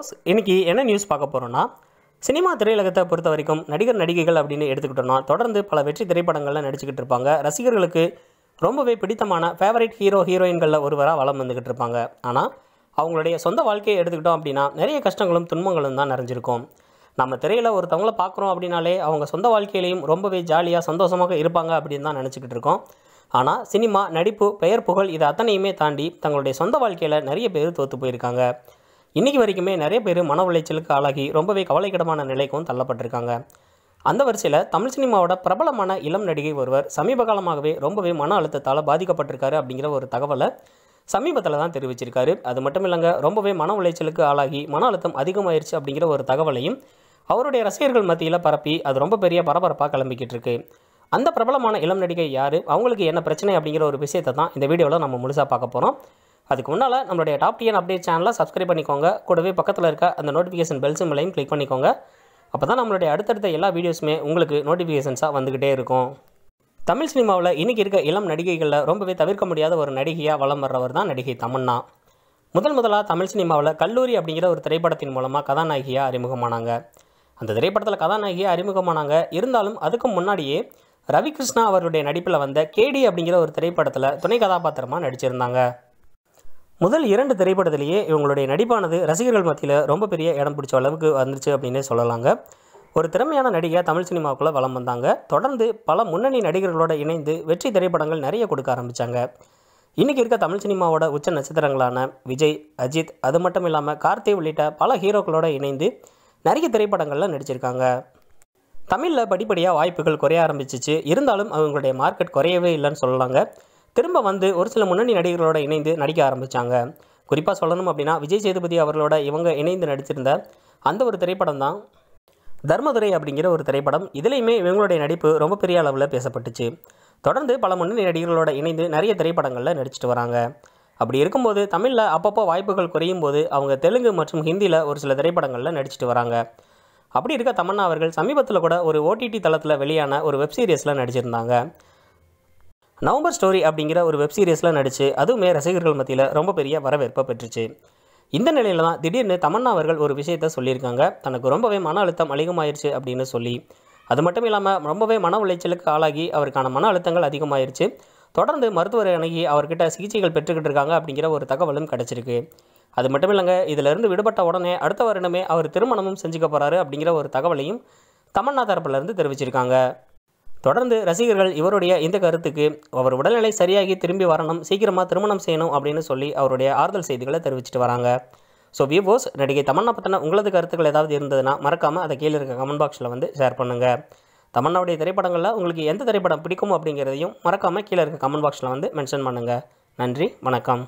shows இன்றைக்கி என்ன news பார்க்க போகிறோன்னா சினிமா திரையுலகத்தை பொறுத்த வரைக்கும் நடிகர் நடிகைகள் அப்படின்னு எடுத்துக்கிட்டோம்னா தொடர்ந்து பல வெற்றி திரைப்படங்களில் நடிச்சுக்கிட்டு இருப்பாங்க ரசிகர்களுக்கு ரொம்பவே பிடித்தமான ஃபேவரட் ஹீரோ ஹீரோயின்களில் ஒருவராக வளம் வந்துக்கிட்டு இருப்பாங்க ஆனால் அவங்களுடைய சொந்த வாழ்க்கையை எடுத்துக்கிட்டோம் அப்படின்னா நிறைய கஷ்டங்களும் துன்பங்களும் தான் நிறைஞ்சிருக்கும் நம்ம திரையில் ஒருத்தவங்களை பார்க்குறோம் அப்படின்னாலே அவங்க சொந்த வாழ்க்கையிலையும் ரொம்பவே ஜாலியாக சந்தோஷமாக இருப்பாங்க அப்படின்னு தான் நினச்சிக்கிட்டு இருக்கோம் ஆனால் சினிமா நடிப்பு பெயர் புகழ் இது அத்தனையுமே தாண்டி தங்களுடைய சொந்த வாழ்க்கையில் நிறைய பேர் தோற்று போயிருக்காங்க இன்றைக்கி வரைக்குமே நிறைய பேர் மன உளைச்சலுக்கு ஆளாகி ரொம்பவே கவலைக்கிடமான நிலைக்கும் தள்ளப்பட்டிருக்காங்க அந்த வரிசையில் தமிழ் சினிமாவோட பிரபலமான இளம் நடிகை ஒருவர் சமீப காலமாகவே ரொம்பவே மன அழுத்தத்தால் பாதிக்கப்பட்டிருக்காரு அப்படிங்கிற ஒரு தகவலை சமீபத்தில் தான் தெரிவிச்சிருக்காரு அது மட்டும் இல்லைங்க ரொம்பவே மன உளைச்சலுக்கு ஆளாகி மன அழுத்தம் அதிகமாயிருச்சு அப்படிங்கிற ஒரு தகவலையும் அவருடைய ரசிகர்கள் மத்தியில் பரப்பி அது ரொம்ப பெரிய பரபரப்பாக கிளம்பிக்கிட்டு இருக்கு அந்த பிரபலமான இளம் நடிகை யார் அவங்களுக்கு என்ன பிரச்சனை அப்படிங்கிற ஒரு விஷயத்தை தான் இந்த வீடியோவில் நம்ம முழுசாக பார்க்க போகிறோம் அதுக்கு முன்னால் நம்மளுடைய டாப் டிஎன் அப்டேட் சேனலை சப்ஸ்கிரைப் பண்ணிக்கோங்க கூடவே பக்கத்தில் இருக்க அந்த நோட்டிஃபிகேஷன் பெல் சிம்லையும் கிளிக் பண்ணிக்கோங்க அப்போ தான் நம்மளுடைய அடுத்தடுத்த எல்லா வீடியோஸுமே உங்களுக்கு நோட்டிஃபிகேஷன்ஸாக வந்துக்கிட்டே இருக்கும் தமிழ் சினிமாவில் இன்றைக்கி இருக்க இளம் நடிகைகளில் ரொம்பவே தவிர்க்க முடியாத ஒரு நடிகையாக வளம் வர்றவர் தான் நடிகை தமிழ்னா முதல் முதலாக தமிழ் சினிமாவில் கல்லூரி அப்படிங்கிற ஒரு திரைப்படத்தின் மூலமாக கதாநாயகியாக அறிமுகமானாங்க அந்த திரைப்படத்தில் கதாநாயகியாக அறிமுகமானாங்க இருந்தாலும் அதுக்கு முன்னாடியே ரவிகிருஷ்ணா அவருடைய நடிப்பில் வந்த கேடி அப்படிங்கிற ஒரு திரைப்படத்தில் துணை கதாபாத்திரமாக நடிச்சிருந்தாங்க முதல் இரண்டு திரைப்படத்திலேயே இவங்களுடைய நடிப்பானது ரசிகர்கள் மத்தியில் ரொம்ப பெரிய இடம் பிடிச்ச அளவுக்கு வந்துருச்சு அப்படின்னே சொல்லலாங்க ஒரு திறமையான நடிகை தமிழ் சினிமாவுக்குள்ளே வளம் வந்தாங்க தொடர்ந்து பல முன்னணி நடிகர்களோடு இணைந்து வெற்றி திரைப்படங்கள் நிறைய கொடுக்க ஆரம்பித்தாங்க இன்றைக்கி இருக்க தமிழ் சினிமாவோட உச்ச நட்சத்திரங்களான விஜய் அஜித் அது மட்டும் இல்லாமல் கார்த்தி உள்ளிட்ட பல ஹீரோக்களோடு இணைந்து நிறைய திரைப்படங்களில் நடிச்சிருக்காங்க தமிழில் படிப்படியாக வாய்ப்புகள் குறைய ஆரம்பிச்சிச்சு இருந்தாலும் அவங்களுடைய மார்க்கெட் குறையவே இல்லைன்னு சொல்லலாங்க திரும்ப வந்து ஒரு சில முன்னணி நடிகர்களோட இணைந்து நடிக்க ஆரம்பித்தாங்க குறிப்பாக சொல்லணும் அப்படின்னா விஜய் சேதுபதி அவர்களோட இவங்க இணைந்து நடிச்சிருந்த அந்த ஒரு திரைப்படம் தான் தர்மதுரை அப்படிங்கிற ஒரு திரைப்படம் இதுலேயுமே இவங்களுடைய நடிப்பு ரொம்ப பெரிய அளவில் பேசப்பட்டுச்சு தொடர்ந்து பல முன்னணி நடிகர்களோட இணைந்து நிறைய திரைப்படங்களில் நடிச்சிட்டு வராங்க அப்படி இருக்கும்போது தமிழில் அப்பப்போ வாய்ப்புகள் குறையும் போது அவங்க தெலுங்கு மற்றும் ஹிந்தியில் ஒரு சில திரைப்படங்களில் நடிச்சிட்டு வராங்க அப்படி இருக்க தமன்னா அவர்கள் சமீபத்தில் கூட ஒரு ஓடிடி தளத்தில் வெளியான ஒரு வெப்சீரிஸில் நடிச்சிருந்தாங்க நவம்பர் ஸ்டோரி அப்படிங்கிற ஒரு வெப் சீரிஸில் நடித்து அதுவுமே ரசிகர்கள் மத்தியில் ரொம்ப பெரிய வரவேற்பை பெற்றுச்சு இந்த நிலையில் தான் திடீர்னு தமன்னா அவர்கள் ஒரு விஷயத்த சொல்லியிருக்காங்க தனக்கு ரொம்பவே மன அழுத்தம் அதிகமாயிருச்சு அப்படின்னு சொல்லி அது மட்டும் இல்லாமல் ரொம்பவே மன உளைச்சலுக்கு ஆளாகி அவருக்கான மன அழுத்தங்கள் அதிகமாயிருச்சு தொடர்ந்து மருத்துவரை அணுகி அவர்கிட்ட சிகிச்சைகள் பெற்றுக்கிட்டு இருக்காங்க அப்படிங்கிற ஒரு தகவலும் கிடச்சிருக்கு அது மட்டும் இல்லைங்க இதிலிருந்து விடுபட்ட உடனே அடுத்த வருடமே அவர் திருமணமும் செஞ்சுக்க போகிறாரு அப்படிங்கிற ஒரு தகவலையும் தமன்னா தரப்புலேருந்து தெரிவிச்சிருக்காங்க தொடர்ந்து ரசிகர்கள் இவருடைய இந்த கருத்துக்கு அவர் உடல்நிலை சரியாகி திரும்பி வரணும் சீக்கிரமாக திருமணம் செய்யணும் அப்படின்னு சொல்லி அவருடைய ஆறுதல் செய்திகளை தெரிவிச்சிட்டு வராங்க ஸோ விவோஸ் நடிகை தமன்னா பற்றின உங்களது கருத்துக்கள் ஏதாவது இருந்ததுன்னா மறக்காமல் அதை கீழே இருக்க கமெண்ட் பாக்ஸில் வந்து ஷேர் பண்ணுங்கள் தமன்னாவுடைய திரைப்படங்களில் உங்களுக்கு எந்த திரைப்படம் பிடிக்கும் அப்படிங்கிறதையும் மறக்காமல் கீழே இருக்க கமெண்ட் பாக்ஸில் வந்து மென்ஷன் பண்ணுங்கள் நன்றி வணக்கம்